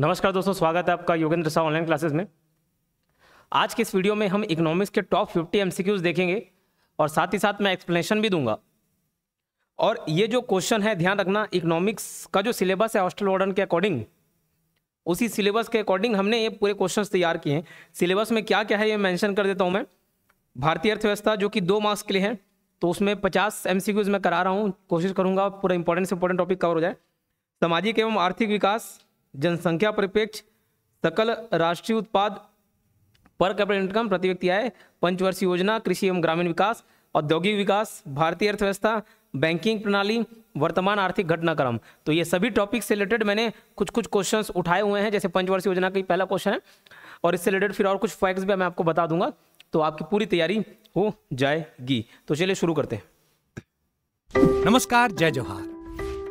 नमस्कार दोस्तों स्वागत है आपका योगेंद्र साह ऑनलाइन क्लासेस में आज के इस वीडियो में हम इकोनॉमिक्स के टॉप 50 एमसीक्यूज देखेंगे और साथ ही साथ मैं एक्सप्लेनेशन भी दूंगा और ये जो क्वेश्चन है ध्यान रखना इकोनॉमिक्स का जो सिलेबस है हॉस्टल वार्डन के अकॉर्डिंग उसी सिलेबस के अकॉर्डिंग हमने ये पूरे क्वेश्चन तैयार किए हैं सिलेबस में क्या क्या है ये मैंशन कर देता हूँ मैं भारतीय अर्थव्यवस्था जो कि दो मार्क्स के लिए है तो उसमें पचास एम मैं करा रहा हूँ कोशिश करूँगा पूरा इंपॉर्टेंट से इंपॉर्टेंट टॉपिक कवर हो जाए सामाजिक एवं आर्थिक विकास जनसंख्या परिप्रेक्ष सकल राष्ट्रीय उत्पाद पर कैपिटल इनकम प्रति व्यक्ति आय पंचवर्षीय योजना कृषि एवं ग्रामीण विकास औद्योगिक विकास भारतीय अर्थव्यवस्था बैंकिंग प्रणाली वर्तमान आर्थिक घटनाक्रम तो ये सभी टॉपिक से रिलेटेड मैंने कुछ कुछ क्वेश्चंस उठाए हुए हैं जैसे पंचवर्षीय योजना का पहला क्वेश्चन है और इससे रिलेटेड फिर और कुछ फैक्ट्स भी मैं आपको बता दूंगा तो आपकी पूरी तैयारी हो जाएगी तो चलिए शुरू करते हैं नमस्कार जय Jawahar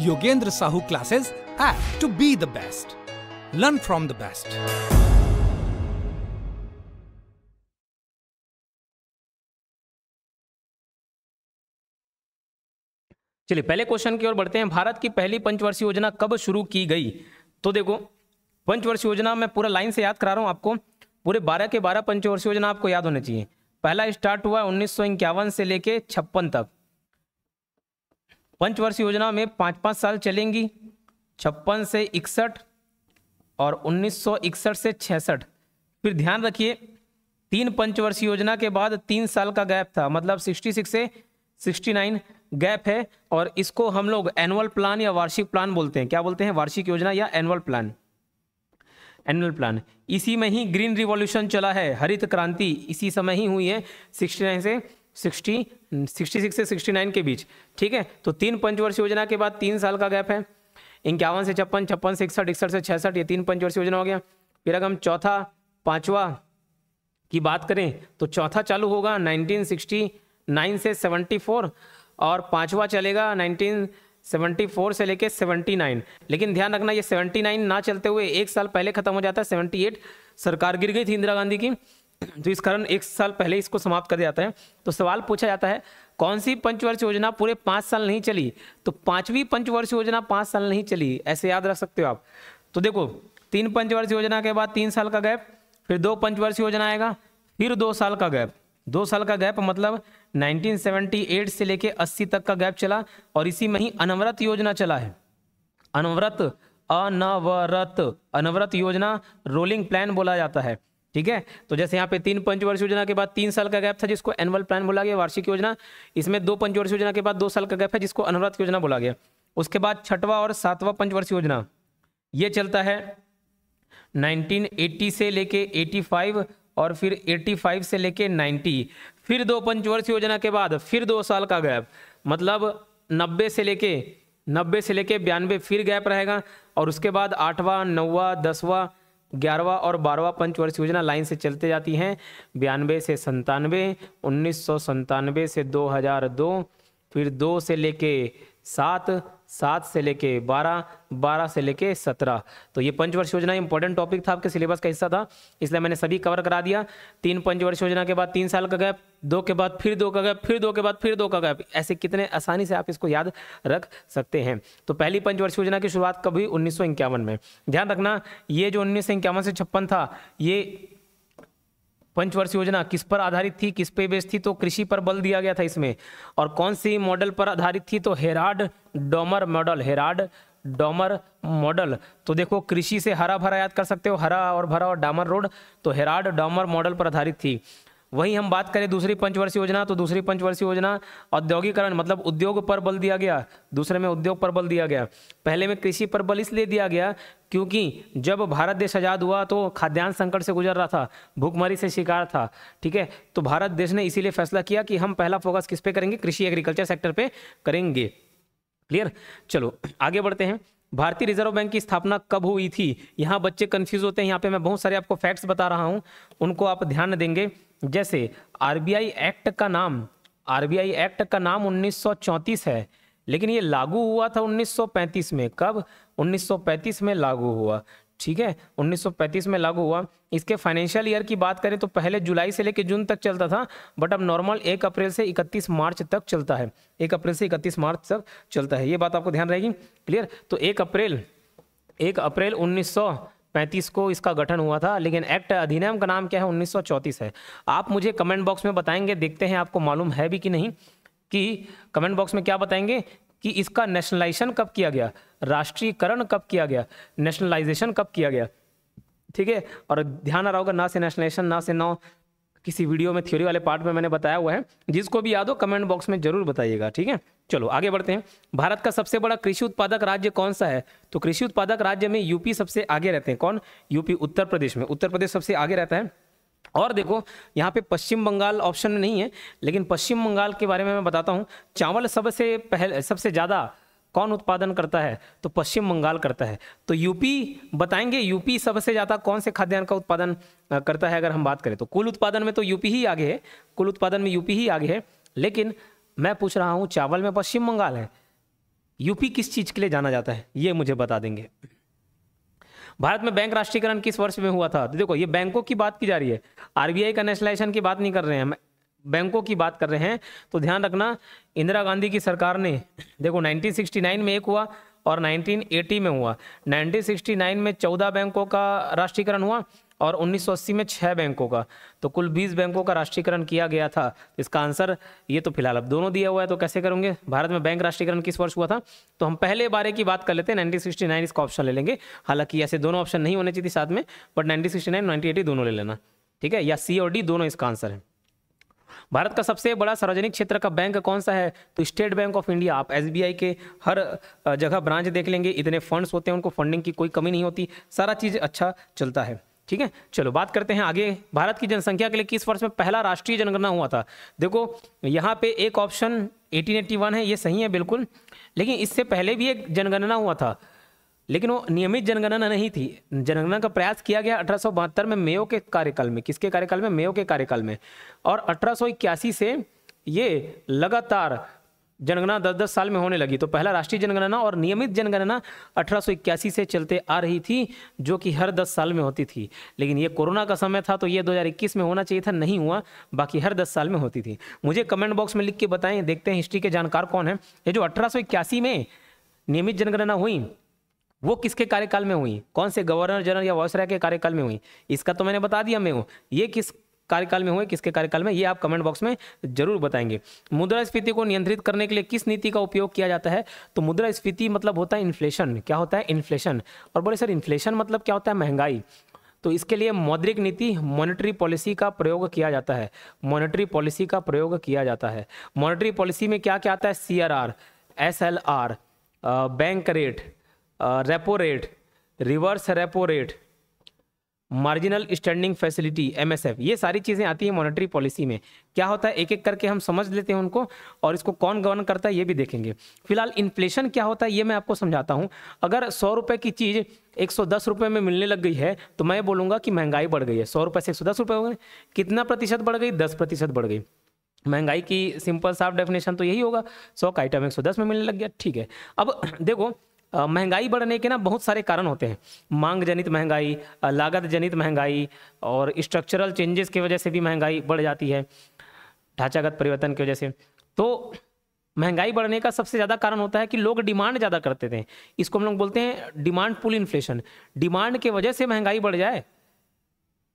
Yogendra Sahu classes app to be the best. Learn from the best. चलिए पहले क्वेश्चन की ओर बढ़ते हैं भारत की पहली पंचवर्षीय योजना कब शुरू की गई तो देखो पंचवर्षीय योजना मैं पूरा लाइन से याद करा रहा हूं आपको पूरे बारह के बारह पंचवर्षीय योजना आपको याद होने चाहिए पहला स्टार्ट हुआ उन्नीस से लेके छप्पन तक पंचवर्ष योजना में पाँच पाँच साल चलेंगी छप्पन से इकसठ और उन्नीस से छसठ फिर ध्यान रखिए तीन पंचवर्षीय योजना के बाद तीन साल का गैप था मतलब 66 से 69 गैप है और इसको हम लोग एनुअल प्लान या वार्षिक प्लान बोलते हैं क्या बोलते हैं वार्षिक योजना या एनुअल प्लान एनुअल प्लान इसी में ही ग्रीन रिवॉल्यूशन चला है हरित क्रांति इसी समय ही हुई है 69 से सिक्सटी सिक्स से सिक्सटी नाइन के बीच ठीक है तो तीन पंचवर्ष योजना के बाद तीन साल का गैप है इक्यावन से छप्पन छप्पन से इकसठ इकसठ से छसठ ये तीन पंचवर्ष योजना हो गया फिर अगर हम चौथा पाँचवा की बात करें तो चौथा चालू होगा 1969 से 74 और पांचवा चलेगा 1974 से लेके 79 लेकिन ध्यान रखना ये 79 ना चलते हुए एक साल पहले खत्म हो जाता है 78 सरकार गिर गई थी इंदिरा गांधी की तो इस कारण एक साल पहले इसको समाप्त कर दिया जाता है तो सवाल पूछा जाता है कौन सी पंचवर्ष योजना पूरे पांच साल नहीं चली तो पांचवी पंचवर्ष योजना पांच साल नहीं चली ऐसे याद रख सकते हो आप तो देखो तीन पंचवर्ष योजना के बाद तीन साल का गैप फिर दो पंचवर्ष योजना आएगा फिर दो साल का गैप दो साल का गैप मतलब 1978 से लेके 80 तक का गैप चला और इसी में ही अनवरत योजना चला है अनवरत अनवरत अनवरत योजना रोलिंग प्लान बोला जाता है ठीक है तो जैसे यहाँ पे तीन पंचवर्ष योजना के बाद तीन साल का गैप था जिसको एनुअल प्लान बोला गया वार्षिक योजना इसमें दो पंचवर्ष योजना के बाद दो साल का गैप है जिसको अनुरात योजना बोला गया उसके बाद छठवा और सातवां पंचवर्ष योजना ये चलता है 1980 से लेके 85 और फिर 85 से लेके 90 फिर दो पंचवर्ष योजना के बाद फिर दो साल का गैप मतलब 90 से लेके 90 से लेके बयानबे फिर गैप रहेगा और उसके बाद आठवां नौवा दसवां ग्यारहवा और बारहवा पंचवर्ष योजना लाइन से चलते जाती हैं बयानवे से संतानवे उन्नीस सौ संतानवे से 2002 फिर दो से लेके सात सात से लेके बारह बारह से लेके सत्रह तो ये पंचवर्ष योजना इंपॉर्टेंट टॉपिक था आपके सिलेबस का हिस्सा था इसलिए मैंने सभी कवर करा दिया तीन पंचवर्ष योजना के बाद तीन साल का गैप दो के बाद फिर दो का गैप फिर दो के बाद फिर दो का गैप ऐसे कितने आसानी से आप इसको याद रख सकते हैं तो पहली पंचवर्ष योजना की शुरुआत कभी उन्नीस में ध्यान रखना ये जो उन्नीस से छप्पन था ये पंचवर्ष योजना किस पर आधारित थी किस पे बेस्ड थी तो कृषि पर बल दिया गया था इसमें और कौन सी मॉडल पर आधारित थी तो Harrod Domar model Harrod Domar model तो देखो कृषि से हरा भरा याद कर सकते हो हरा और भरा और डामर रोड तो हेराड डोमर मॉडल पर आधारित थी वहीं हम बात करें दूसरी पंचवर्षीय योजना तो दूसरी पंचवर्षीय योजना औद्योगिकरण मतलब उद्योग पर बल दिया गया दूसरे में उद्योग पर बल दिया गया पहले में कृषि पर बल इसलिए दिया गया क्योंकि जब भारत देश आज़ाद हुआ तो खाद्यान्न संकट से गुजर रहा था भूखमरी से शिकार था ठीक है तो भारत देश ने इसीलिए फैसला किया कि हम पहला फोकस किस पे करेंगे कृषि एग्रीकल्चर सेक्टर पर करेंगे क्लियर चलो आगे बढ़ते हैं भारतीय रिजर्व बैंक की स्थापना कब हुई थी यहाँ बच्चे कन्फ्यूज होते हैं यहाँ पे मैं बहुत सारे आपको फैक्ट्स बता रहा हूँ उनको आप ध्यान देंगे जैसे आरबीआई एक्ट का नाम आरबीआई एक्ट का नाम 1934 है लेकिन ये लागू हुआ था 1935 में कब 1935 में लागू हुआ ठीक है 1935 में लागू हुआ इसके फाइनेंशियल ईयर की बात करें तो पहले जुलाई से लेकर जून तक चलता था बट अब नॉर्मल एक अप्रैल से 31 मार्च तक चलता है एक अप्रैल से 31 मार्च तक चलता है ये बात आपको ध्यान रहेगी क्लियर तो एक अप्रैल एक अप्रैल उन्नीस सौ पैंतीस को इसका गठन हुआ था लेकिन एक्ट अधिनियम का नाम क्या है उन्नीस है आप मुझे कमेंट बॉक्स में बताएंगे देखते हैं आपको मालूम है भी कि नहीं कि कमेंट बॉक्स में क्या बताएंगे कि इसका नेशनलाइजेशन कब किया गया राष्ट्रीयकरण कब किया गया नेशनलाइजेशन कब किया गया ठीक है और ध्यान आ रहा होगा ना से नेशनलाइजेशन ना से नौ किसी वीडियो में थ्योरी वाले पार्ट में मैंने बताया हुआ है जिसको भी याद हो कमेंट बॉक्स में जरूर बताइएगा ठीक है चलो आगे बढ़ते हैं भारत का सबसे बड़ा कृषि उत्पादक राज्य कौन सा है तो कृषि उत्पादक राज्य में यूपी सबसे आगे रहते हैं कौन यूपी उत्तर प्रदेश में उत्तर प्रदेश सबसे आगे रहता है और देखो यहाँ पे पश्चिम बंगाल ऑप्शन नहीं है लेकिन पश्चिम बंगाल के बारे में मैं बताता हूँ चावल सबसे पहले सबसे ज़्यादा कौन उत्पादन करता है तो पश्चिम बंगाल करता है तो यूपी बताएंगे यूपी सबसे ज़्यादा कौन से खाद्यान्न का उत्पादन करता है अगर हम बात करें तो कुल उत्पादन में तो यूपी ही आगे है कुल उत्पादन में यूपी ही आगे है लेकिन मैं पूछ रहा हूँ चावल में पश्चिम बंगाल है यूपी किस चीज़ के लिए जाना जाता है ये मुझे बता देंगे भारत में बैंक राष्ट्रीयकरण किस वर्ष में हुआ था तो देखो ये बैंकों की बात की जा रही है आरबीआई का नेशनलाइजेशन की बात नहीं कर रहे हैं बैंकों की बात कर रहे हैं तो ध्यान रखना इंदिरा गांधी की सरकार ने देखो 1969 में एक हुआ और 1980 में हुआ 1969 में 14 बैंकों का राष्ट्रीयकरण हुआ और 1980 में छः बैंकों का तो कुल 20 बैंकों का राष्ट्रीयकरण किया गया था इसका आंसर ये तो फिलहाल अब दोनों दिया हुआ है तो कैसे करूँगे भारत में बैंक राष्ट्रीयकरण किस वर्ष हुआ था तो हम पहले बारे की बात कर लेते हैं नाइनटीन इसका ऑप्शन ले लेंगे हालांकि ऐसे दोनों ऑप्शन नहीं होने चाहिए साथ में बट नाइनटीन सिक्सटी दोनों ले लेना ठीक है या सी और डी दोनों इसका आंसर है भारत का सबसे बड़ा सार्वजनिक क्षेत्र का बैंक कौन सा है तो स्टेट बैंक ऑफ इंडिया आप एस के हर जगह ब्रांच देख लेंगे इतने फंड्स होते हैं उनको फंडिंग की कोई कमी नहीं होती सारा चीज़ अच्छा चलता है ठीक है चलो बात करते हैं आगे भारत की जनसंख्या के लिए किस वर्ष में पहला राष्ट्रीय जनगणना हुआ था देखो यहाँ पे एक ऑप्शन 1881 है ये सही है बिल्कुल लेकिन इससे पहले भी एक जनगणना हुआ था लेकिन वो नियमित जनगणना नहीं थी जनगणना का प्रयास किया गया अठारह में मेयो के कार्यकाल में किसके कार्यकाल में मेयो के कार्यकाल में और अठारह से ये लगातार जनगणना दस दस साल में होने लगी तो पहला राष्ट्रीय जनगणना और नियमित जनगणना अठारह से चलते आ रही थी जो कि हर दस साल में होती थी लेकिन ये कोरोना का समय था तो ये 2021 में होना चाहिए था नहीं हुआ बाकी हर दस साल में होती थी मुझे कमेंट बॉक्स में लिख के बताएं देखते हैं हिस्ट्री के जानकार कौन है ये जो अठारह में नियमित जनगणना हुई वो किसके कार्यकाल में हुई कौन से गवर्नर जनरल या वॉयसराय के कार्यकाल में हुई इसका तो मैंने बता दिया मैं हूँ ये किस कार्यकाल में हुए किसके कार्यकाल में ये आप कमेंट बॉक्स में जरूर बताएंगे मुद्रा स्फीति को नियंत्रित करने के लिए किस नीति का उपयोग किया जाता है तो मुद्रा स्फीति मतलब होता है इन्फ्लेशन क्या होता है इन्फ्लेशन और बोले सर इन्फ्लेशन मतलब क्या होता है महंगाई तो इसके लिए मौद्रिक नीति मॉनेटरी पॉलिसी का प्रयोग किया जाता है मॉनेटरी पॉलिसी का प्रयोग किया जाता है मॉनेटरी पॉलिसी में क्या क्या आता है C R R S L R bank rate repo rate reverse repo rate marginal standing facility MSF ये सारी चीज़ें आती हैं मॉनेटरी पॉलिसी में क्या होता है एक एक करके हम समझ लेते हैं उनको और इसको कौन गवर्न करता है ये भी देखेंगे फिलहाल इन्फ्लेशन क्या होता है ये मैं आपको समझाता हूँ अगर सौ रुपये की चीज़ एक सौ दस रुपये में मिलने लग गई है तो मैं बोलूँगा कि महंगाई बढ़ गई है सौ रुपये से एक सौ दस रुपये हो गए कितना प्रतिशत बढ़ गई दस प्रतिशत बढ़ गई महंगाई की सिंपल साफ डेफिनेशन तो यही होगा सौ का आइटम एक सौ दस में मिलने लग गया ठीक है अब देखो महंगाई बढ़ने के ना बहुत सारे कारण होते हैं मांग जनित महंगाई लागत जनित महंगाई और स्ट्रक्चरल चेंजेस की वजह से भी महंगाई बढ़ जाती है ढांचागत परिवर्तन की वजह से तो महंगाई बढ़ने का सबसे ज़्यादा कारण होता है कि लोग डिमांड ज़्यादा करते थे इसको हम लोग बोलते हैं डिमांड पुल इन्फ्लेशन डिमांड के वजह से महंगाई बढ़ जाए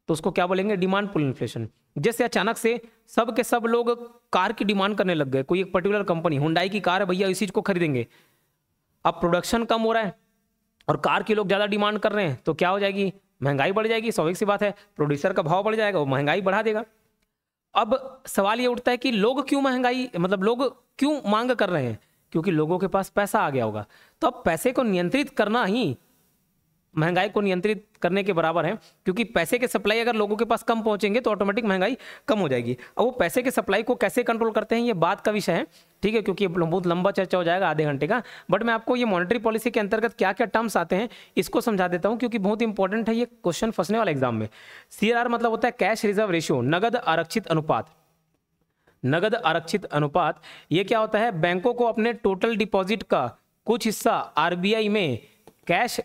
तो उसको क्या बोलेंगे डिमांड पुल इन्फ्लेशन जैसे अचानक से सब के सब लोग कार की डिमांड करने लग गए कोई एक पर्टिकुलर कंपनी हुंडाई की कार है भैया इसी को खरीदेंगे अब प्रोडक्शन कम हो रहा है और कार की लोग ज़्यादा डिमांड कर रहे हैं तो क्या हो जाएगी महंगाई बढ़ जाएगी स्वाभाविक सी बात है प्रोड्यूसर का भाव बढ़ जाएगा वो महंगाई बढ़ा देगा अब सवाल ये उठता है कि लोग क्यों महंगाई मतलब लोग क्यों मांग कर रहे हैं क्योंकि लोगों के पास पैसा आ गया होगा तो अब पैसे को नियंत्रित करना ही महंगाई को नियंत्रित करने के बराबर है क्योंकि पैसे के सप्लाई अगर लोगों के पास कम पहुंचेंगे तो ऑटोमेटिक महंगाई कम हो जाएगी अब वो पैसे के सप्लाई को कैसे कंट्रोल करते हैं ये बात का विषय है ठीक है क्योंकि बहुत लंबा चर्चा हो जाएगा आधे घंटे का बट मैं आपको ये मॉनिटरी पॉलिसी के अंतर्गत क्या क्या टर्म्स आते हैं इसको समझा देता हूँ क्योंकि बहुत इंपॉर्टेंट है ये क्वेश्चन फंसने वाले एग्जाम में सी मतलब होता है कैश रिजर्व रेशियो नगद आरक्षित अनुपात नगद आरक्षित अनुपात ये क्या होता है बैंकों को अपने टोटल डिपॉजिट का कुछ हिस्सा आरबीआई में कैश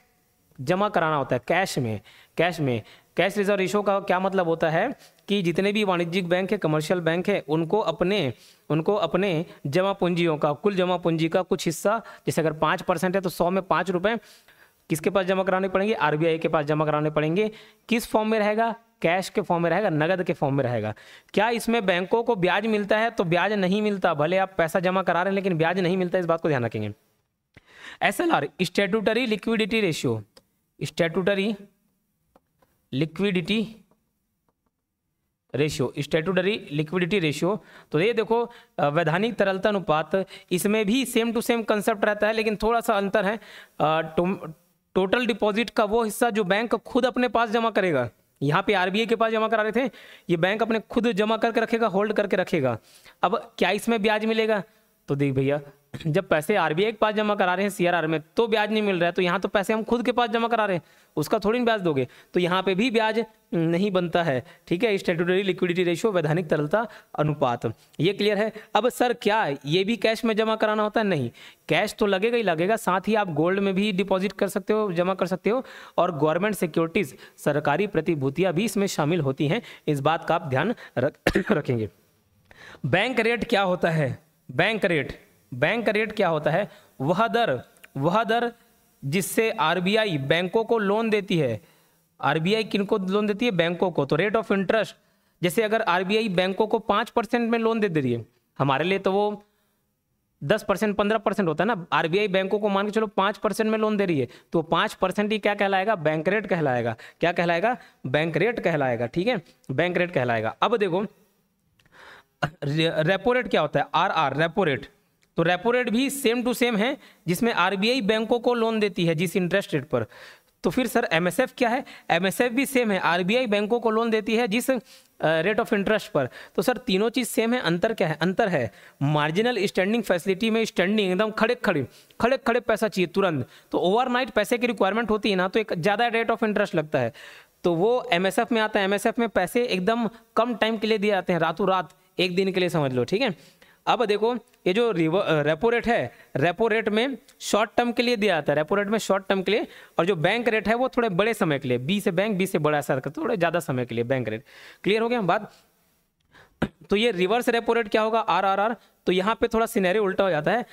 जमा कराना होता है कैश में कैश में कैश रिजर्व रेशो का क्या मतलब होता है कि जितने भी वाणिज्यिक बैंक है कमर्शियल बैंक है उनको अपने उनको अपने जमा पूंजियों का कुल जमा पूंजी का कुछ हिस्सा जैसे अगर पाँच परसेंट है तो सौ में पाँच रुपये किसके पास जमा कराने पड़ेंगे आर के पास जमा कराने पड़ेंगे किस फॉर्म में रहेगा कैश के फॉर्म में रहेगा नगद के फॉर्म में रहेगा क्या इसमें बैंकों को ब्याज मिलता है तो ब्याज नहीं मिलता भले आप पैसा जमा करा रहे हैं लेकिन ब्याज नहीं मिलता इस बात को ध्यान रखेंगे S L R statutory liquidity ratio statutory liquidity ratio statutory liquidity ratio तो ये देखो वैधानिक तरलता अनुपात इसमें भी सेम टू सेम कंसेप्ट रहता है लेकिन थोड़ा सा अंतर है टोटल डिपॉजिट का वो हिस्सा जो बैंक खुद अपने पास जमा करेगा यहाँ पे आरबीआई के पास जमा करा रहे थे ये बैंक अपने खुद जमा करके रखेगा होल्ड करके रखेगा अब क्या इसमें ब्याज मिलेगा तो देख भैया जब पैसे आरबीआई के पास जमा करा रहे हैं सीआरआर में तो ब्याज नहीं मिल रहा है तो यहाँ तो पैसे हम खुद के पास जमा करा रहे हैं उसका थोड़ी ब्याज दोगे तो यहाँ पे भी ब्याज नहीं बनता है ठीक है स्टेटूटरी लिक्विडिटी रेशियो वैधानिक तरलता अनुपात ये क्लियर है अब सर क्या ये भी कैश में जमा कराना होता है नहीं कैश तो लगेगा ही लगेगा साथ ही आप गोल्ड में भी डिपॉजिट कर सकते हो जमा कर सकते हो और गवर्नमेंट सिक्योरिटीज सरकारी प्रतिभूतियाँ भी इसमें शामिल होती हैं इस बात का आप ध्यान रख, रखेंगे बैंक रेट क्या होता है बैंक रेट बैंक का रेट क्या होता है वह दर वह दर जिससे आरबीआई बैंकों को लोन देती है आरबीआई किनको लोन देती है बैंकों को तो रेट ऑफ इंटरेस्ट जैसे अगर आरबीआई बैंकों को पाँच परसेंट में लोन दे दे रही है हमारे लिए तो वो दस परसेंट पंद्रह परसेंट होता है ना आरबीआई बैंकों को मान के चलो पाँच परसेंट में लोन दे रही है तो पाँच परसेंट ही क्या कहलाएगा बैंक रेट कहलाएगा क्या कहलाएगा बैंक रेट कहलाएगा ठीक है बैंक रेट कहलाएगा अब देखो रेपो रेट क्या होता है आर आर रेपो रेट तो रेपो रेट भी सेम टू सेम है जिसमें आरबीआई बैंकों को लोन देती है जिस इंटरेस्ट रेट पर तो फिर सर एमएसएफ क्या है एमएसएफ भी सेम है आरबीआई बैंकों को लोन देती है जिस रेट ऑफ इंटरेस्ट पर तो सर तीनों चीज़ सेम है अंतर क्या है अंतर है मार्जिनल स्टैंडिंग फैसिलिटी में स्टैंडिंग एकदम खड़े खड़े खड़े खड़े पैसा चाहिए तुरंत तो ओवरनाइट पैसे की रिक्वायरमेंट होती है ना तो एक ज़्यादा रेट ऑफ इंटरेस्ट लगता है तो वो एमएसएफ में आता है एमएसएफ में पैसे एकदम कम टाइम के लिए दिए जाते हैं रातों रात एक दिन के लिए समझ लो ठीक है अब देखो ये जो रेपो रेट है रेपो रेट में शॉर्ट टर्म के लिए दिया जाता है रेपो रेट में शॉर्ट टर्म के लिए और जो बैंक रेट है वो थोड़े बड़े समय के लिए बी से बैंक बी से बड़ा असर थोड़े ज़्यादा समय के लिए बैंक रेट क्लियर हो गया हम बात तो ये रिवर्स रेपो रेट क्या होगा आर आर आर तो यहाँ पे थोड़ा सिनेरियो उल्टा हो जाता है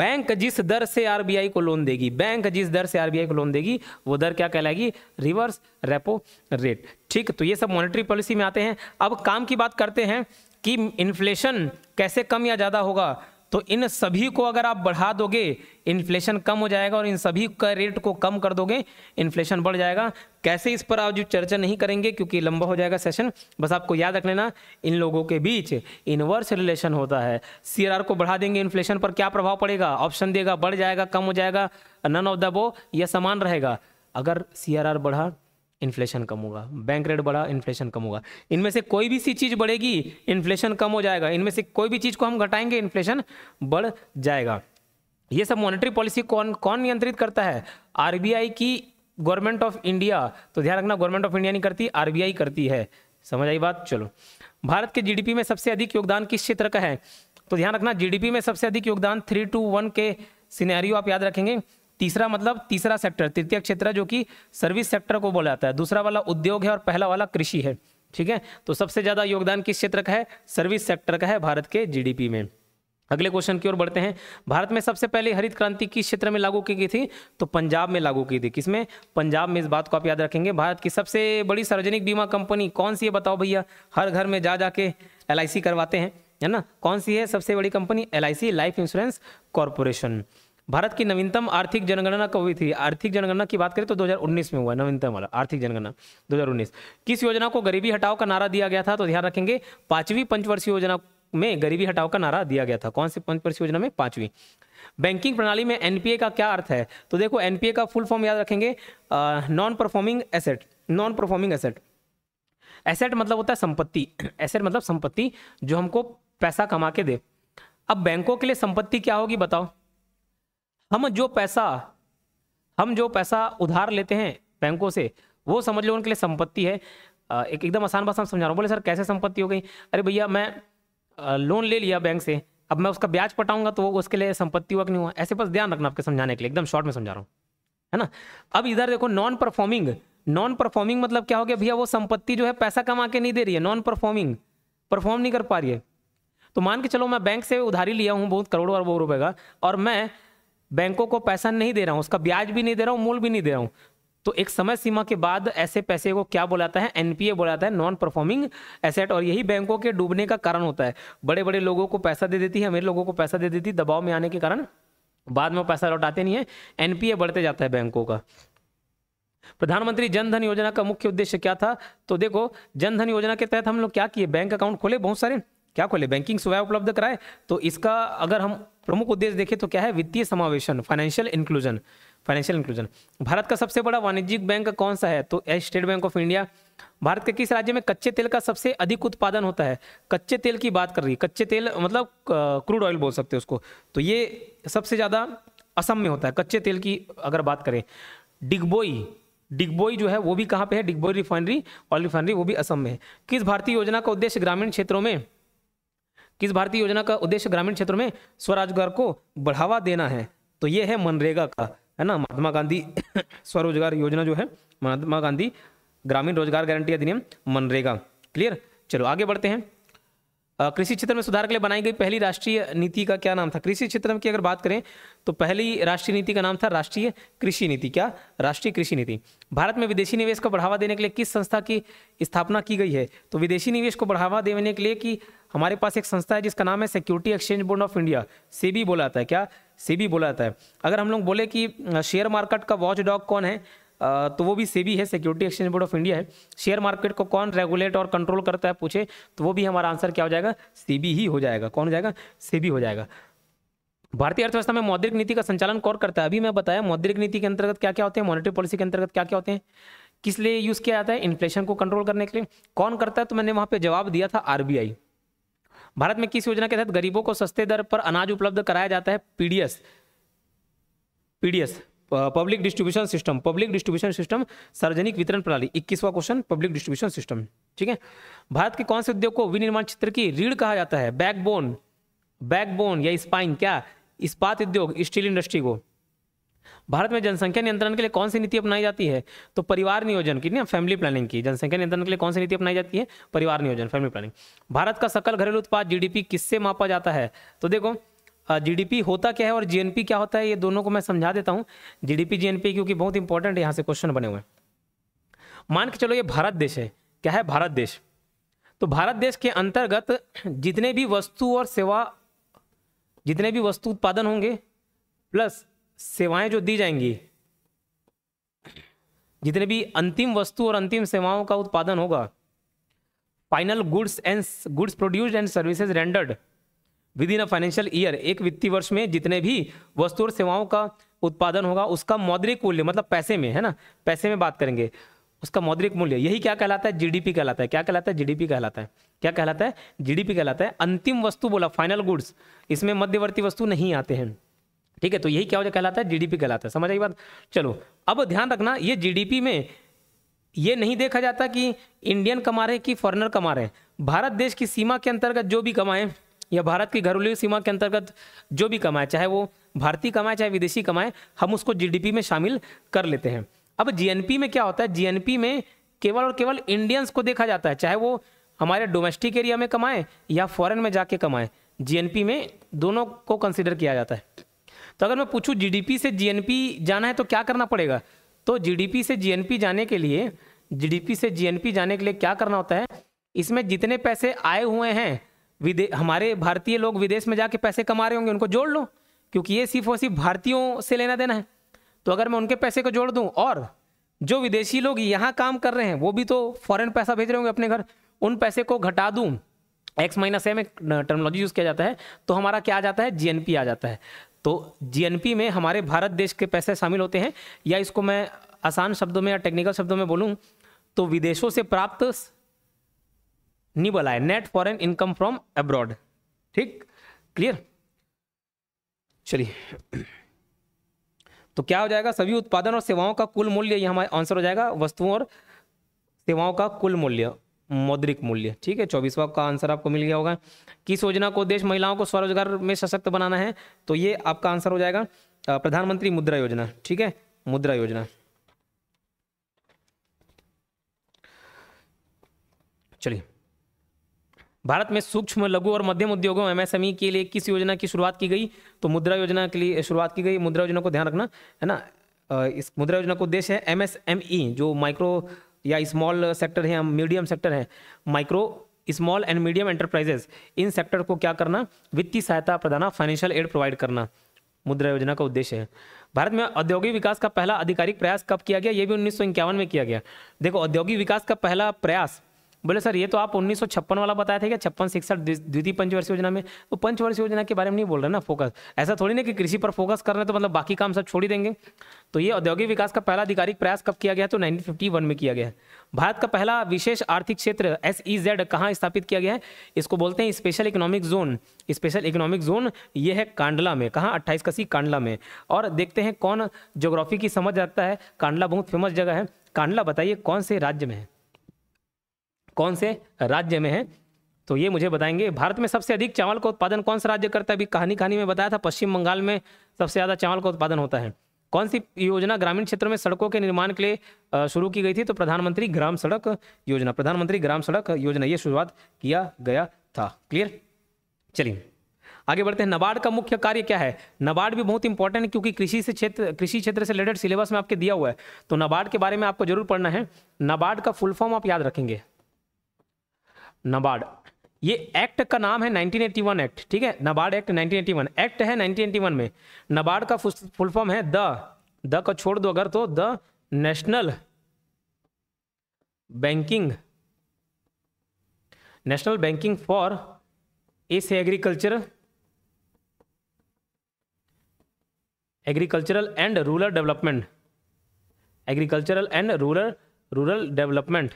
बैंक जिस दर से आरबीआई को लोन देगी बैंक जिस दर से आरबीआई को लोन देगी वो दर क्या कहलाएगी रिवर्स रेपो रेट ठीक तो ये सब मॉनेटरी पॉलिसी में आते हैं अब काम की बात करते हैं कि इन्फ्लेशन कैसे कम या ज़्यादा होगा तो इन सभी को अगर आप बढ़ा दोगे इन्फ्लेशन कम हो जाएगा और इन सभी का रेट को कम कर दोगे इन्फ्लेशन बढ़ जाएगा कैसे इस पर आप जो चर्चा नहीं करेंगे क्योंकि लंबा हो जाएगा सेशन बस आपको याद रख लेना इन लोगों के बीच इनवर्स रिलेशन होता है सी को बढ़ा देंगे इन्फ्लेशन पर क्या प्रभाव पड़ेगा ऑप्शन देगा बढ़ जाएगा कम हो जाएगा नन ऑफ द वो यह समान रहेगा अगर सी बढ़ा इन्फ्लेशन कम होगा बैंक रेट बढ़ा इन्फ्लेशन कम होगा इनमें से कोई भी सी चीज़ बढ़ेगी इन्फ्लेशन कम हो जाएगा इनमें से कोई भी चीज़ को हम घटाएंगे इन्फ्लेशन बढ़ जाएगा ये सब मॉनेटरी पॉलिसी कौन कौन नियंत्रित करता है आर की गवर्नमेंट ऑफ इंडिया तो ध्यान रखना गवर्नमेंट ऑफ इंडिया नहीं करती आर करती है समझ आई बात चलो भारत के जीडीपी में सबसे अधिक योगदान किस क्षेत्र का है तो ध्यान रखना जीडीपी में सबसे अधिक योगदान थ्री टू वन के सिनेरियो आप याद रखेंगे तीसरा मतलब तीसरा सेक्टर तृतीय क्षेत्र जो कि सर्विस सेक्टर को बोला जाता है दूसरा वाला उद्योग है और पहला वाला कृषि है ठीक है तो सबसे ज़्यादा योगदान किस क्षेत्र का है सर्विस सेक्टर का है भारत के जीडीपी में अगले क्वेश्चन की ओर बढ़ते हैं भारत में सबसे पहले हरित क्रांति किस क्षेत्र में लागू की गई थी तो पंजाब में लागू की थी किसमें पंजाब में इस बात को आप याद रखेंगे भारत की सबसे बड़ी सार्वजनिक बीमा कंपनी कौन सी है बताओ भैया हर घर में जा जाके एल करवाते हैं है ना कौन सी है सबसे बड़ी company L Life Insurance Corporation भारत की नवीनतम आर्थिक जनगणना कब हुई थी आर्थिक जनगणना की बात करें तो 2019 में हुआ नवीनतम वाला आर्थिक जनगणना 2019 किस योजना को गरीबी हटाओ का नारा दिया गया था तो ध्यान रखेंगे पांचवी पंचवर्षीय योजना में गरीबी हटाओ का नारा दिया गया था कौन सी पंचवर्षीय योजना में पांचवी बैंकिंग प्रणाली में एनपीए का क्या अर्थ है तो देखो एनपीए का फुल फॉर्म याद रखेंगे non performing asset non performing asset asset मतलब होता है संपत्ति एसेट मतलब संपत्ति जो हमको पैसा कमा के दे अब बैंकों के लिए संपत्ति क्या होगी बताओ हम जो पैसा हम जो पैसा उधार लेते हैं बैंकों से वो समझ लो उनके लिए संपत्ति है एक एकदम आसान बात समझा रहा हूँ बोले सर कैसे संपत्ति हो गई अरे भैया मैं लोन ले लिया बैंक से अब मैं उसका ब्याज पटाऊंगा तो वो उसके लिए संपत्ति हुआ कि नहीं हुआ ऐसे बस ध्यान रखना आपके समझाने के लिए एकदम शॉर्ट में समझा रहा हूँ है ना अब इधर देखो नॉन परफॉर्मिंग नॉन परफॉर्मिंग मतलब क्या हो गया भैया वो संपत्ति जो है पैसा कमा के नहीं दे रही है नॉन परफॉर्मिंग परफॉर्म नहीं कर पा रही है तो मान के चलो मैं बैंक से उधारी लिया हूँ बहुत करोड़ों अरबों रुपए का और मैं बैंकों को पैसा नहीं दे रहा हूँ उसका ब्याज भी नहीं दे रहा हूँ मूल भी नहीं दे रहा हूँ तो एक समय सीमा के बाद ऐसे पैसे को क्या बोलाता है एनपीए बोलाता है नॉन परफॉर्मिंग एसेट और यही बैंकों के डूबने का कारण होता है बड़े बड़े लोगों को पैसा दे देती है अमीर लोगों को पैसा दे देती है दबाव में आने के कारण बाद में पैसा लौटाते नहीं है एनपीए बढ़ते जाता है बैंकों का प्रधानमंत्री जनधन योजना का मुख्य उद्देश्य क्या था तो देखो जनधन योजना के तहत हम लोग क्या किए बैंक अकाउंट खोले बहुत सारे क्या खोले बैंकिंग सुविधा उपलब्ध कराए तो इसका अगर हम प्रमुख उद्देश्य देखें तो क्या है वित्तीय समावेशन फाइनेंशियल इंक्लूजन फाइनेंशियल इंक्लूजन भारत का सबसे बड़ा वाणिज्यिक बैंक कौन सा है तो स्टेट बैंक ऑफ इंडिया भारत के किस राज्य में कच्चे तेल का सबसे अधिक उत्पादन होता है कच्चे तेल की बात कर रही है कच्चे तेल मतलब क्रूड ऑयल बोल सकते हैं उसको तो ये सबसे ज़्यादा असम में होता है कच्चे तेल की अगर बात करें डिगबोई डिगबोई जो है वो भी कहाँ पे है डिगबोई रिफाइनरी ऑयल रिफाइनरी वो भी असम में है किस भारतीय योजना का उद्देश्य ग्रामीण क्षेत्रों में किस भारतीय योजना का उद्देश्य ग्रामीण क्षेत्र में स्वरोजगार को बढ़ावा देना है तो ये है मनरेगा का है ना महात्मा गांधी स्वरोजगार योजना जो है महात्मा गांधी ग्रामीण रोजगार गारंटी अधिनियम मनरेगा क्लियर चलो आगे बढ़ते हैं कृषि क्षेत्र में सुधार के लिए बनाई गई पहली राष्ट्रीय नीति का क्या नाम था कृषि क्षेत्र की अगर बात करें तो पहली राष्ट्रीय नीति का नाम था राष्ट्रीय कृषि नीति क्या राष्ट्रीय कृषि नीति भारत में विदेशी निवेश को बढ़ावा देने के लिए किस संस्था की स्थापना की गई है तो विदेशी निवेश को बढ़ावा देने के लिए की हमारे पास एक संस्था है जिसका नाम है Security Exchange Board of India SEBI बोला जाता है क्या सेबी बोला जाता है अगर हम लोग बोले कि शेयर मार्केट का वॉच डॉग कौन है तो वो भी सेबी है Security Exchange Board of India है शेयर मार्केट को कौन रेगुलेट और कंट्रोल करता है पूछे तो वो भी हमारा आंसर क्या हो जाएगा सीबी ही हो जाएगा कौन हो जाएगा सीबी हो जाएगा भारतीय अर्थव्यवस्था में मौद्रिक नीति का संचालन कौन करता है अभी मैं बताया मौद्रिक नीति के अंतर्गत क्या क्या होते हैं मॉनिटरी पॉलिसी के अंतर्गत क्या क्या होते हैं किस लिए यूज़ किया जाता है इन्फ्लेशन को कंट्रोल करने के लिए कौन करता है तो मैंने वहाँ पर जवाब दिया था आरबीआई भारत में किस योजना के तहत गरीबों को सस्ते दर पर अनाज उपलब्ध कराया जाता है PDS PDS public distribution system public distribution system सार्वजनिक वितरण प्रणाली इक्कीसवा क्वेश्चन पब्लिक डिस्ट्रीब्यूशन सिस्टम ठीक है भारत के कौन से उद्योग को विनिर्माण क्षेत्र की रीढ़ कहा जाता है बैकबोन बैकबोन या स्पाइन क्या इस्पात उद्योग स्टील इंडस्ट्री को भारत में जनसंख्या नियंत्रण के लिए कौन सी नीति अपनाई जाती है तो परिवार नियोजन की ना फैमिली प्लानिंग की जनसंख्या नियंत्रण के लिए कौन सी नीति अपनाई जाती है परिवार नियोजन फैमिली प्लानिंग भारत का सकल घरेलू उत्पाद जीडीपी किससे मापा जाता है तो देखो जीडीपी होता क्या है और जीएनपी क्या होता है ये दोनों को मैं समझा देता हूँ जीडीपी जीएनपी क्योंकि बहुत इंपॉर्टेंट यहाँ से क्वेश्चन बने हुए मान के चलो ये भारत देश है क्या है भारत देश तो भारत देश के अंतर्गत जितने भी वस्तु और सेवा जितने भी वस्तु उत्पादन होंगे प्लस सेवाएं जो दी जाएंगी जितने भी अंतिम वस्तु और अंतिम सेवाओं का उत्पादन होगा final goods and goods produced and services rendered within a financial year एक वित्तीय वर्ष में जितने भी वस्तु और सेवाओं का उत्पादन होगा उसका मौद्रिक मूल्य मतलब पैसे में है ना पैसे में बात करेंगे उसका मौद्रिक मूल्य यही क्या कहलाता है जीडीपी कहलाता है क्या कहलाता है जीडीपी कहलाता है क्या कहलाता है जीडीपी कहलाता है अंतिम वस्तु बोला फाइनल गुड्स इसमें मध्यवर्ती वस्तु नहीं आते हैं ठीक है तो यही क्या हो कहलाता है जीडीपी कहलाता है समझ आई बात चलो अब ध्यान रखना ये जीडीपी में ये नहीं देखा जाता कि इंडियन कमा रहे कि फॉरनर कमा रहे भारत देश की सीमा के अंतर्गत जो भी कमाएं या भारत की घरेलू सीमा के अंतर्गत जो भी कमाए चाहे वो भारतीय कमाए चाहे विदेशी कमाए हम उसको जीडीपी में शामिल कर लेते हैं अब जीएनपी में क्या होता है जीएनपी में केवल और केवल इंडियंस को देखा जाता है चाहे वो हमारे डोमेस्टिक एरिया में कमाए या फॉरेन में जाके कमाएं जीएनपी में दोनों को कंसिडर किया जाता है तो अगर मैं पूछूँ जीडीपी से जीएनपी जाना है तो क्या करना पड़ेगा तो जीडीपी से जीएनपी जाने के लिए जीडीपी से जीएनपी जाने के लिए क्या करना होता है इसमें जितने पैसे आए हुए हैं विदे हमारे भारतीय लोग विदेश में जाके पैसे कमा रहे होंगे उनको जोड़ लो क्योंकि ये सिर्फ और सिर्फ भारतीयों से लेना देना है तो अगर मैं उनके पैसे को जोड़ दूं और जो विदेशी लोग यहाँ काम कर रहे हैं वो भी तो फॉरेन पैसा भेज रहे होंगे अपने घर उन पैसे को घटा दूँ एक्स माइनस एम एक टर्मोलॉजी यूज़ किया जाता है तो हमारा क्या आ जाता है जीएनपी आ जाता है तो जीएनपी में हमारे भारत देश के पैसे शामिल होते हैं या इसको मैं आसान शब्दों में या टेक्निकल शब्दों में बोलूं तो विदेशों से प्राप्त निबल आय net foreign income from abroad ठीक क्लियर चलिए तो क्या हो जाएगा सभी उत्पादन और सेवाओं का कुल मूल्य यह हमारा आंसर हो जाएगा वस्तुओं और सेवाओं का कुल मूल्य मौद्रिक मूल्य ठीक है चौबीसवा का आंसर आपको मिल गया होगा किस योजना को देश महिलाओं को स्वरोजगार में सशक्त बनाना है तो ये आपका आंसर हो जाएगा प्रधानमंत्री मुद्रा योजना ठीक है मुद्रा योजना चलिए भारत में सूक्ष्म लघु और मध्यम उद्योगों एमएसएमई के लिए किस योजना की शुरुआत की गई तो मुद्रा योजना के लिए शुरुआत की गई मुद्रा योजना को ध्यान रखना है ना इस मुद्रा योजना को उद्देश्य है एमएसएमई जो माइक्रो या स्मॉल सेक्टर है मीडियम सेक्टर है micro small and medium enterprises इन सेक्टर को क्या करना वित्तीय सहायता प्रदान फाइनेंशियल एड प्रोवाइड करना मुद्रा योजना का उद्देश्य है भारत में औद्योगिक विकास का पहला आधिकारिक प्रयास कब किया गया यह भी उन्नीस में किया गया देखो औद्योगिक विकास का पहला प्रयास बोले सर ये तो आप उन्नीस वाला बताया था क्या छप्पन सिक्सठ द्वितीय पंचवर्ष योजना में तो पंचवर्षीय योजना के बारे में नहीं बोल रहे ना फोकस ऐसा थोड़ी ना कि कृषि पर फोकस कर रहे तो मतलब बाकी काम सब छोड़ ही देंगे तो ये औद्योगिक विकास का पहला आधिकारिक प्रयास कब किया गया तो 1951 में किया गया है भारत का पहला विशेष आर्थिक क्षेत्र एस ई जेड कहाँ स्थापित किया गया है इसको बोलते हैं special economic zone special economic zone ये है कांडला में कहाँ अट्ठाईस कसी कांडला में और देखते हैं कौन जोग्राफी की समझ रखता है कांडला बहुत फेमस जगह है कांडला बताइए कौन से राज्य में है कौन से राज्य में है तो ये मुझे बताएंगे भारत में सबसे अधिक चावल का उत्पादन कौन सा राज्य करता है अभी कहानी कहानी में बताया था पश्चिम बंगाल में सबसे ज़्यादा चावल का उत्पादन होता है कौन सी योजना ग्रामीण क्षेत्रों में सड़कों के निर्माण के लिए शुरू की गई थी तो प्रधानमंत्री ग्राम सड़क योजना प्रधानमंत्री ग्राम सड़क योजना ये शुरुआत किया गया था क्लियर चलिए आगे बढ़ते हैं नबार्ड का मुख्य कार्य क्या है नबार्ड भी बहुत इंपॉर्टेंट है क्योंकि कृषि से क्षेत्र कृषि क्षेत्र से रिलेटेड सिलेबस में आपके दिया हुआ है तो नबार्ड के बारे में आपको जरूर पढ़ना है नबार्ड का फुल फॉर्म आप याद रखेंगे नबार्ड ये एक्ट का नाम है 1981 एक्ट ठीक है नबार्ड एक्ट 1981 एक्ट है 1981 में नबार्ड का फुल फॉर्म है द द का छोड़ दो अगर तो the national banking national banking for इस agriculture agricultural and rural development agricultural and rural rural development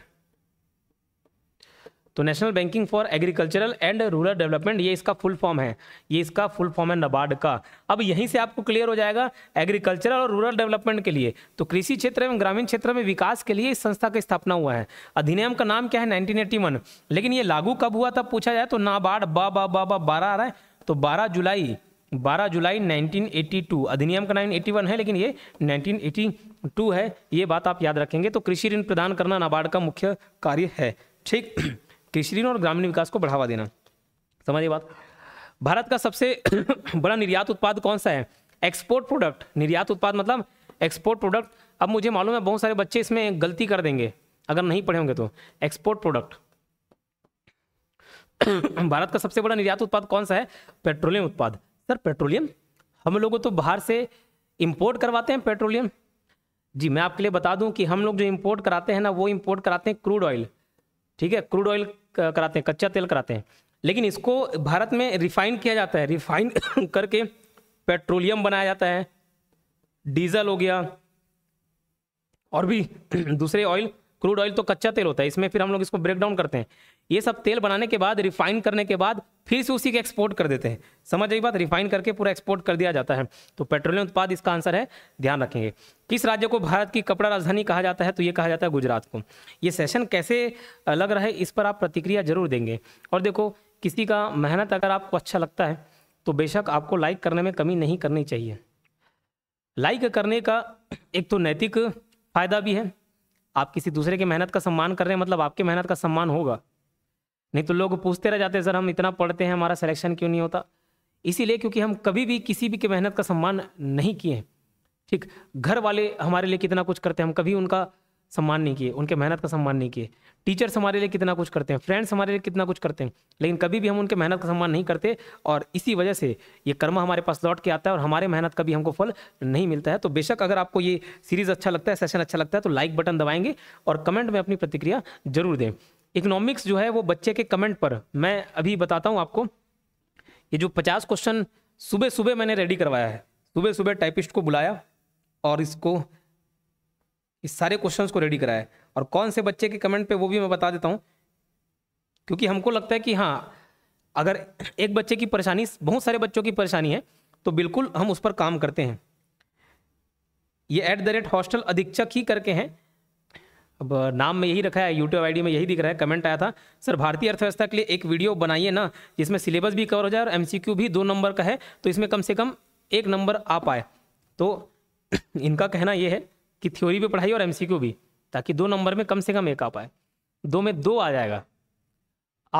तो national banking for agricultural and rural development ये इसका फुल फॉर्म है ये इसका फुल फॉर्म है नबार्ड का अब यहीं से आपको क्लियर हो जाएगा एग्रीकल्चरल और रूरल डेवलपमेंट के लिए तो कृषि क्षेत्र एवं ग्रामीण क्षेत्र में विकास के लिए इस संस्था की स्थापना हुआ है अधिनियम का नाम क्या है नाइनटीन लेकिन ये लागू कब हुआ था पूछा जाए तो नाबार्ड बा बा बा बा बारह आ रहा है तो बारह जुलाई 12 जुलाई 1982 अधिनियम का 1981 है लेकिन ये 1982 है ये बात आप याद रखेंगे तो कृषि ऋण प्रदान करना नाबार्ड का मुख्य कार्य है ठीक कृषि और ग्रामीण विकास को बढ़ावा देना समझिए बात भारत का सबसे बड़ा निर्यात उत्पाद कौन सा है एक्सपोर्ट प्रोडक्ट निर्यात उत्पाद मतलब एक्सपोर्ट प्रोडक्ट अब मुझे मालूम है बहुत सारे बच्चे इसमें गलती कर देंगे अगर नहीं पढ़े होंगे तो एक्सपोर्ट प्रोडक्ट भारत का सबसे बड़ा निर्यात उत्पाद कौन सा है पेट्रोलियम उत्पाद सर पेट्रोलियम हम लोगों तो बाहर से इम्पोर्ट करवाते हैं पेट्रोलियम जी मैं आपके लिए बता दूं कि हम लोग जो इम्पोर्ट कराते हैं ना वो इम्पोर्ट कराते हैं क्रूड ऑयल ठीक है क्रूड ऑयल कराते हैं कच्चा तेल कराते हैं लेकिन इसको भारत में रिफाइन किया जाता है रिफाइन करके पेट्रोलियम बनाया जाता है डीजल हो गया और भी दूसरे ऑयल क्रूड ऑयल तो कच्चा तेल होता है इसमें फिर हम लोग इसको ब्रेक डाउन करते हैं ये सब तेल बनाने के बाद रिफाइन करने के बाद फिर से उसी के एक्सपोर्ट कर देते हैं समझ आई बात रिफाइन करके पूरा एक्सपोर्ट कर दिया जाता है तो पेट्रोलियम उत्पाद इसका आंसर है ध्यान रखेंगे किस राज्य को भारत की कपड़ा राजधानी कहा जाता है तो ये कहा जाता है गुजरात को ये सेशन कैसे लग रहा है इस पर आप प्रतिक्रिया जरूर देंगे और देखो किसी का मेहनत अगर आपको अच्छा लगता है तो बेशक आपको लाइक करने में कमी नहीं करनी चाहिए लाइक करने का एक तो नैतिक फायदा भी है आप किसी दूसरे के मेहनत का सम्मान कर रहे हैं मतलब आपके मेहनत का सम्मान होगा नहीं तो लोग पूछते रह जाते सर हम इतना पढ़ते हैं हमारा सिलेक्शन क्यों नहीं होता इसीलिए क्योंकि हम कभी भी किसी भी की मेहनत का सम्मान नहीं किए हैं ठीक घर वाले हमारे लिए कितना कुछ करते हैं हम कभी उनका सम्मान नहीं किए उनके मेहनत का सम्मान नहीं किए टीचर्स हमारे लिए कितना कुछ करते हैं फ्रेंड्स हमारे लिए कितना कुछ करते हैं लेकिन कभी भी हम उनके मेहनत का सम्मान नहीं करते और इसी वजह से ये कर्म हमारे पास लौट के आता है और हमारे मेहनत का भी हमको फल नहीं मिलता है तो बेशक अगर आपको ये सीरीज़ अच्छा लगता है सेशन अच्छा लगता है तो लाइक बटन दबाएंगे और कमेंट में अपनी प्रतिक्रिया जरूर दें इकोनॉमिक्स जो है वो बच्चे के कमेंट पर मैं अभी बताता हूँ आपको ये जो पचास क्वेश्चन सुबह सुबह मैंने रेडी करवाया है सुबह सुबह टाइपिस्ट को बुलाया और इसको इस सारे क्वेश्चंस को रेडी कराया और कौन से बच्चे के कमेंट पे वो भी मैं बता देता हूँ क्योंकि हमको लगता है कि हाँ अगर एक बच्चे की परेशानी बहुत सारे बच्चों की परेशानी है तो बिल्कुल हम उस पर काम करते हैं ये एट द रेट हॉस्टल अधीक्षक ही करके हैं अब नाम में यही रखा है यूट्यूब आईडी में यही दिख रहा है कमेंट आया था सर भारतीय अर्थव्यवस्था के लिए एक वीडियो बनाइए ना जिसमें सिलेबस भी कवर हो जाए और एमसीक्यू भी दो नंबर का है तो इसमें कम से कम एक नंबर आ पाए तो इनका कहना यह है कि थ्योरी भी पढ़ाई और एम भी ताकि दो नंबर में कम से कम एक आ पाए दो में दो आ जाएगा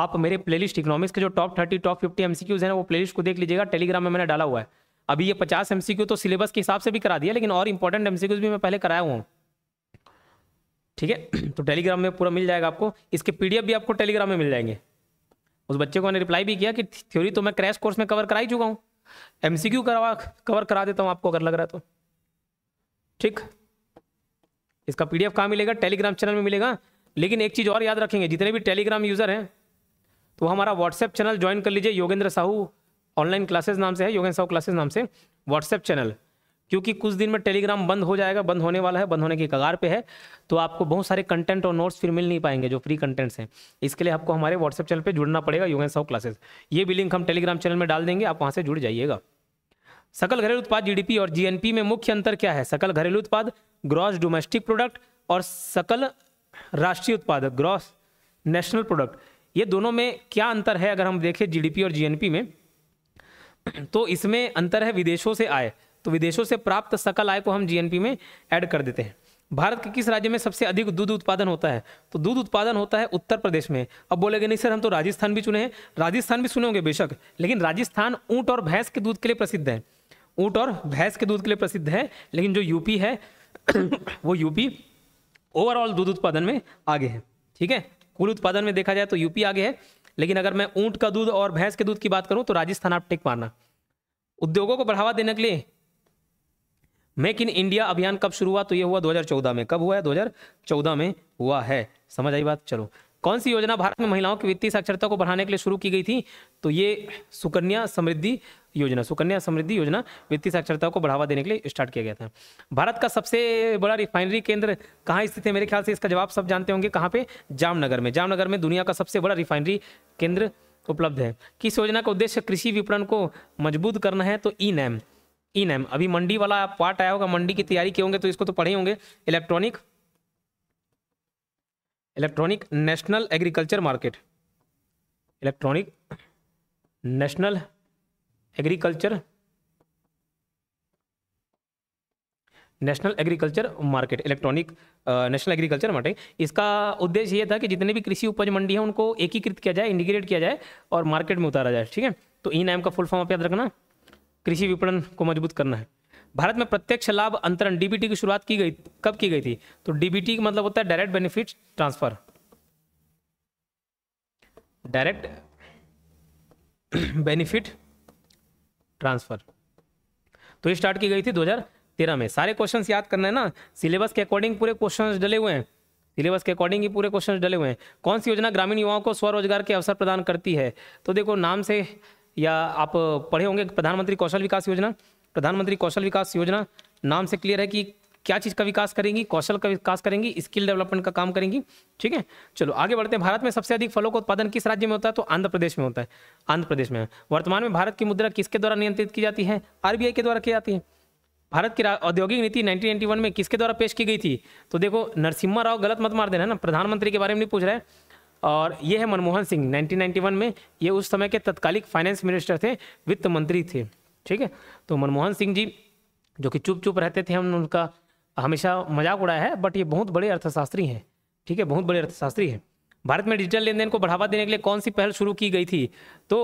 आप मेरे प्लेलिस्ट इकोनॉमिक्स के जो top thirty top fifty MCQs हैं वो प्लेलिस्ट को देख लीजिएगा टेलीग्राम में मैंने डाला हुआ है अभी ये पचास एमसीक्यू तो सिलेबस के हिसाब से भी करा दिया लेकिन और इंपॉर्टेंट एमसीक्यूज भी मैं पहले कराया हुआ हूँ ठीक है तो टेलीग्राम में पूरा मिल जाएगा आपको इसके पीडीएफ भी आपको टेलीग्राम में मिल जाएंगे उस बच्चे को मैंने रिप्लाई भी किया कि थ्योरी तो मैं क्रैश कोर्स में कवर करा ही चुका हूँ एम करवा कवर करा देता हूँ आपको अगर लग रहा है तो ठीक इसका पी डी कहाँ मिलेगा टेलीग्राम चैनल में मिलेगा लेकिन एक चीज़ और याद रखेंगे जितने भी टेलीग्राम यूज़र हैं तो हमारा व्हाट्सएप चैनल ज्वाइन कर लीजिए योगेंद्र साहू ऑनलाइन क्लासेस नाम से है योगेंद्र साहू क्लासेस नाम से व्हाट्सएप चैनल क्योंकि कुछ दिन में टेलीग्राम बंद हो जाएगा बंद होने वाला है बंद होने की कगार पे है तो आपको बहुत सारे कंटेंट और नोट्स फिर मिल नहीं पाएंगे जो फ्री कंटेंट्स हैं इसके लिए आपको हमारे व्हाट्सएप चैनल पर जुड़ना पड़ेगा योग एंड क्लासेस ये भी लिंक हम टेलीग्राम चैनल में डाल देंगे आप वहाँ से जुड़ जाइएगा सकल घरेलू उत्पाद जीडीपी और जीएनपी में मुख्य अंतर क्या है सकल घरेलू उत्पाद ग्रॉस डोमेस्टिक प्रोडक्ट और सकल राष्ट्रीय उत्पाद ग्रॉस नेशनल प्रोडक्ट ये दोनों में क्या अंतर है अगर हम देखें जीडीपी और जीएनपी में तो इसमें अंतर है विदेशों से आए तो विदेशों से प्राप्त सकल आय को हम जीएनपी में ऐड कर देते हैं भारत के किस राज्य में सबसे अधिक दूध उत्पादन होता है तो दूध उत्पादन होता है उत्तर प्रदेश में अब बोलेगे नहीं सर हम तो राजस्थान भी चुने हैं राजस्थान भी सुने होंगे बेशक लेकिन राजस्थान ऊँट और भैंस के दूध के लिए प्रसिद्ध है ऊँट और भैंस के दूध के लिए प्रसिद्ध है लेकिन जो यूपी है वो यूपी ओवरऑल दूध उत्पादन में आगे है ठीक है कुल उत्पादन में देखा जाए तो यूपी आगे है लेकिन अगर मैं ऊँट का दूध और भैंस के दूध की बात करूँ तो राजस्थान आप टिक मारना उद्योगों को बढ़ावा देने के लिए मेक इन इंडिया अभियान कब शुरू हुआ तो ये हुआ 2014 में कब हुआ है 2014 में हुआ है समझ आई बात चलो कौन सी योजना भारत में महिलाओं की वित्तीय साक्षरता को बढ़ाने के लिए शुरू की गई थी तो ये सुकन्या समृद्धि योजना सुकन्या समृद्धि योजना वित्तीय साक्षरता को बढ़ावा देने के लिए स्टार्ट किया गया था भारत का सबसे बड़ा रिफाइनरी केंद्र कहाँ स्थित है मेरे ख्याल से इसका जवाब सब जानते होंगे कहाँ पे जामनगर में जामनगर में दुनिया का सबसे बड़ा रिफाइनरी केंद्र उपलब्ध है किस योजना का उद्देश्य कृषि विपणन को मजबूत करना है तो ई नैम ई एम अभी मंडी वाला पार्ट आया होगा मंडी की तैयारी किए होंगे तो इसको तो पढ़े होंगे electronic electronic national agriculture market electronic national agriculture national agriculture market electronic national agriculture market इसका उद्देश्य यह था कि जितने भी कृषि उपज मंडी है उनको एकीकृत किया जाए इंटीग्रेट किया जाए और मार्केट में उतारा जाए ठीक है तो ई नाम का फुल फॉर्म आप याद रखना कृषि विपणन को मजबूत करना है भारत में प्रत्यक्ष लाभ अंतरण डीबीटी की शुरुआत की गई कब की गई थी तो डीबीटी का मतलब होता है direct benefit transfer direct benefit transfer तो स्टार्ट की गई थी 2013 में सारे क्वेश्चंस याद करना है ना सिलेबस के अकॉर्डिंग पूरे क्वेश्चंस डले हुए हैं सिलेबस के अकॉर्डिंग ही पूरे क्वेश्चन डले हुए हैं कौन सी योजना ग्रामीण युवाओं को स्वरोजगार के अवसर प्रदान करती है तो देखो नाम से या आप पढ़े होंगे प्रधानमंत्री कौशल विकास योजना प्रधानमंत्री कौशल विकास योजना नाम से क्लियर है कि क्या चीज़ का विकास करेंगी कौशल का विकास करेंगी स्किल डेवलपमेंट का काम करेंगी ठीक है चलो आगे बढ़ते हैं भारत में सबसे अधिक फलों का उत्पादन किस राज्य में होता है तो आंध्र प्रदेश में होता है आंध्र प्रदेश में वर्तमान में भारत की मुद्रा किसके द्वारा नियंत्रित की जाती है आरबीआई के द्वारा की जाती है भारत की औद्योगिक नीति नाइनटीन में किसके द्वारा पेश की गई थी तो देखो नरसिम्हा राव गलत मत मार देना है ना प्रधानमंत्री के बारे में नहीं पूछ रहा है और ये है मनमोहन सिंह 1991 में ये उस समय के तत्कालिक फाइनेंस मिनिस्टर थे वित्त मंत्री थे ठीक है तो मनमोहन सिंह जी जो कि चुप चुप रहते थे हम उनका हमेशा मजाक उड़ाया है बट ये बहुत बड़े अर्थशास्त्री हैं ठीक है बहुत बड़े अर्थशास्त्री हैं भारत में डिजिटल लेन देन को बढ़ावा देने के लिए कौन सी पहल शुरू की गई थी तो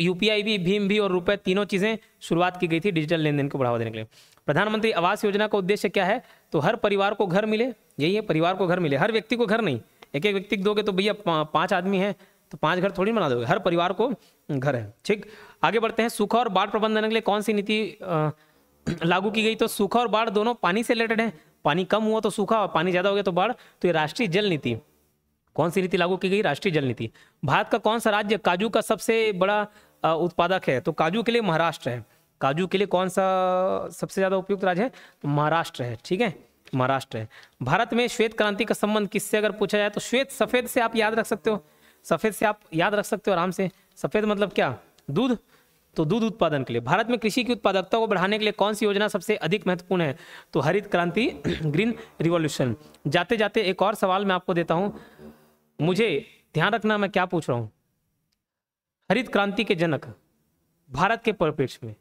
यू भी भीम भी और रुपये तीनों चीज़ें शुरुआत की गई थी डिजिटल लेन देन को बढ़ावा देने के लिए प्रधानमंत्री आवास योजना का उद्देश्य क्या है तो हर परिवार को घर मिले यही है परिवार को घर मिले हर व्यक्ति को घर नहीं एक एक व्यक्ति दोगे तो भैया पाँच आदमी है तो पांच घर थोड़ी बना दोगे हर परिवार को घर है ठीक आगे बढ़ते हैं सूखा और बाढ़ प्रबंधन के लिए कौन सी नीति लागू की गई तो सूखा और बाढ़ दोनों पानी से रिलेटेड है पानी कम हुआ तो सूखा और पानी ज्यादा हो गया तो बाढ़ तो ये राष्ट्रीय जल नीति कौन सी नीति लागू की गई राष्ट्रीय जल नीति भारत का कौन सा राज्य काजू का सबसे बड़ा उत्पादक है तो काजू के लिए महाराष्ट्र है काजू के लिए कौन सा सबसे ज्यादा उपयुक्त राज्य है तो महाराष्ट्र है ठीक है महाराष्ट्र है भारत में श्वेत क्रांति का संबंध किससे अगर पूछा जाए तो श्वेत सफेद से आप याद रख सकते हो सफेद से आप याद रख सकते हो आराम से सफेद मतलब क्या दूध तो दूध उत्पादन के लिए भारत में कृषि की उत्पादकता को बढ़ाने के लिए कौन सी योजना सबसे अधिक महत्वपूर्ण है तो हरित क्रांति ग्रीन रिवॉल्यूशन जाते जाते एक और सवाल मैं आपको देता हूं मुझे ध्यान रखना मैं क्या पूछ रहा हूं हरित क्रांति के जनक भारत के परिप्रेक्ष्य में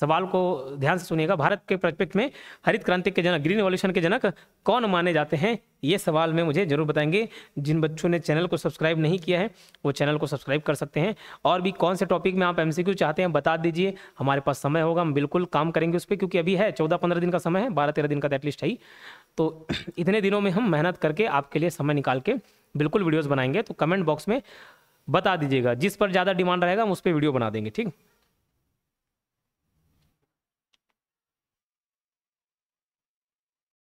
सवाल को ध्यान से सुनिएगा भारत के परिप्रेक्ष्य में हरित क्रांति के जनक ग्रीन एवोल्यूशन के जनक कौन माने जाते हैं ये सवाल में मुझे जरूर बताएंगे जिन बच्चों ने चैनल को सब्सक्राइब नहीं किया है वो चैनल को सब्सक्राइब कर सकते हैं और भी कौन से टॉपिक में आप एमसीक्यू चाहते हैं बता दीजिए हमारे पास समय होगा हम बिल्कुल काम करेंगे उस पर क्योंकि अभी है चौदह पंद्रह दिन का समय है बारह तेरह दिन का एटलीस्ट तो है ही तो इतने दिनों में हम मेहनत करके आपके लिए समय निकाल के बिल्कुल वीडियोज़ बनाएंगे तो कमेंट बॉक्स में बता दीजिएगा जिस पर ज़्यादा डिमांड रहेगा हम उस पर वीडियो बना देंगे ठीक